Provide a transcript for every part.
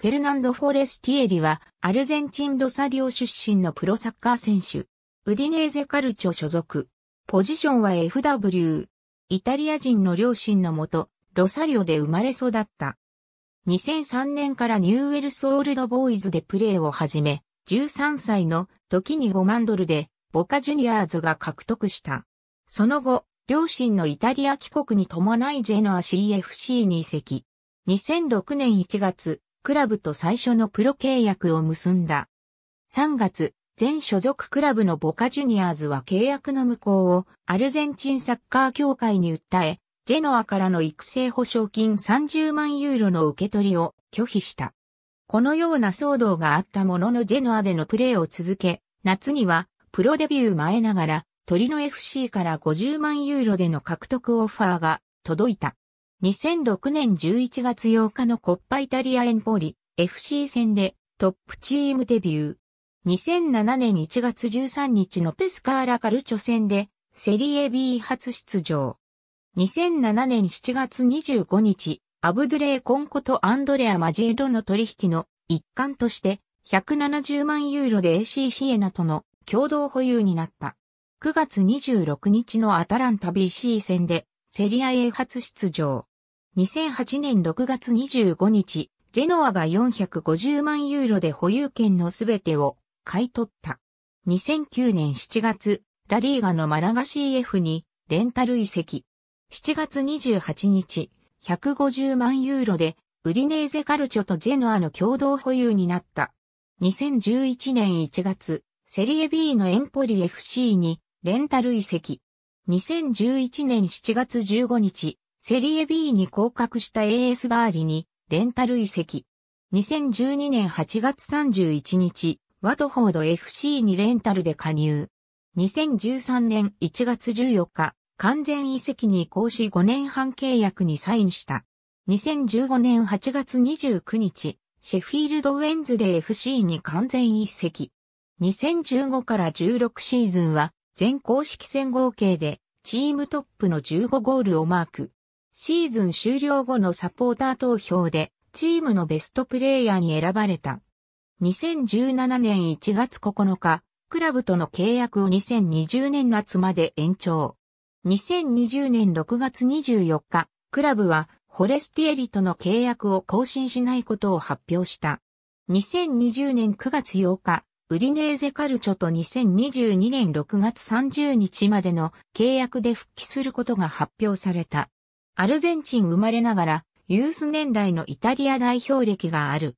フェルナンド・フォレスティエリは、アルゼンチン・ロサリオ出身のプロサッカー選手。ウディネーゼ・カルチョ所属。ポジションは FW。イタリア人の両親のもと、ロサリオで生まれ育った。2003年からニューウェルス・オールド・ボーイズでプレーを始め、13歳の時に5万ドルで、ボカ・ジュニアーズが獲得した。その後、両親のイタリア帰国に伴いジェノア CFC に移籍。2006年1月、クラブと最初のプロ契約を結んだ。3月、全所属クラブのボカジュニアーズは契約の無効をアルゼンチンサッカー協会に訴え、ジェノアからの育成保証金30万ユーロの受け取りを拒否した。このような騒動があったもののジェノアでのプレーを続け、夏にはプロデビュー前ながら、鳥の FC から50万ユーロでの獲得オファーが届いた。2006年11月8日のコッパイタリアエンポリ FC 戦でトップチームデビュー。2007年1月13日のペスカーラカルチョ戦でセリエ B 初出場。2007年7月25日、アブドゥレイ・コンコとアンドレア・マジエロの取引の一環として170万ユーロで AC シエナとの共同保有になった。9月26日のアタランタ BC 戦でセリア A 初出場。2008年6月25日、ジェノアが450万ユーロで保有権のすべてを買い取った。2009年7月、ラリーガのマラガ CF にレンタル移籍。7月28日、150万ユーロでウディネーゼカルチョとジェノアの共同保有になった。2011年1月、セリエ B のエンポリ FC にレンタル移籍。2011年7月15日、セリエ B に降格した AS バーリにレンタル移籍。2012年8月31日、ワトフォード FC にレンタルで加入。2013年1月14日、完全移籍に移行し5年半契約にサインした。2015年8月29日、シェフィールドウェンズで FC に完全移籍。2015から16シーズンは、全公式戦合計で、チームトップの15ゴールをマーク。シーズン終了後のサポーター投票でチームのベストプレイヤーに選ばれた。2017年1月9日、クラブとの契約を2020年夏まで延長。2020年6月24日、クラブはホレスティエリとの契約を更新しないことを発表した。2020年9月8日、ウディネーゼカルチョと2022年6月30日までの契約で復帰することが発表された。アルゼンチン生まれながら、ユース年代のイタリア代表歴がある。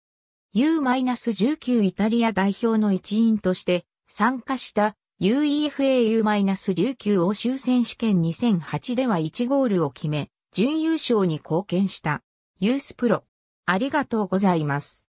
U-19 イタリア代表の一員として参加した UEFAU-19 欧州選手権2008では1ゴールを決め、準優勝に貢献した。ユースプロ。ありがとうございます。